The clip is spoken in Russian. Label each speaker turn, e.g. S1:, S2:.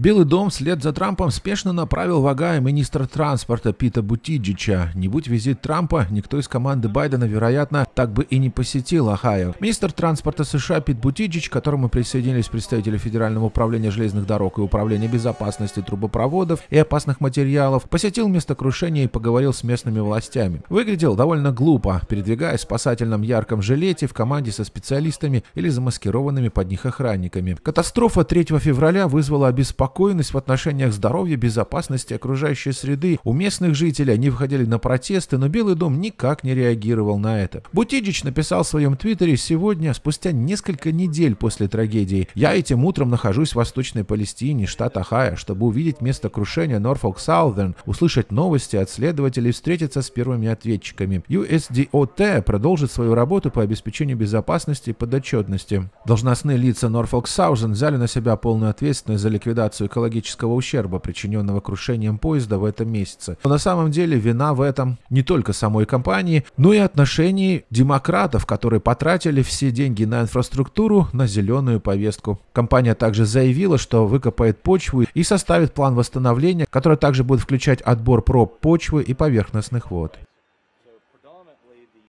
S1: Белый дом вслед за Трампом спешно направил в Огайо министра транспорта Пита Бутиджича. Не будь визит Трампа, никто из команды Байдена, вероятно, так бы и не посетил Огайо. Министр транспорта США Пит Бутиджич, к которому присоединились представители Федерального управления железных дорог и Управления безопасности трубопроводов и опасных материалов, посетил место крушения и поговорил с местными властями. Выглядел довольно глупо, передвигаясь в спасательном ярком жилете в команде со специалистами или замаскированными под них охранниками. Катастрофа 3 февраля вызвала обеспокоенность обеспокоенность в отношениях здоровья, безопасности окружающей среды. У местных жителей они выходили на протесты, но Белый дом никак не реагировал на это. Бутидич написал в своем твиттере сегодня, спустя несколько недель после трагедии, «Я этим утром нахожусь в Восточной Палестине, штат Ахая, чтобы увидеть место крушения Норфолк Саутherн, услышать новости от следователей, встретиться с первыми ответчиками. USDOT продолжит свою работу по обеспечению безопасности и подотчетности. Должностные лица Норфолк Саузен взяли на себя полную ответственность за ликвидацию минимизацию экологического ущерба, причиненного крушением поезда в этом месяце. Но на самом деле вина в этом не только самой компании, но и отношении демократов, которые потратили все деньги на инфраструктуру, на зеленую повестку. Компания также заявила, что выкопает почву и составит план восстановления, который также будет включать отбор проб почвы и поверхностных вод.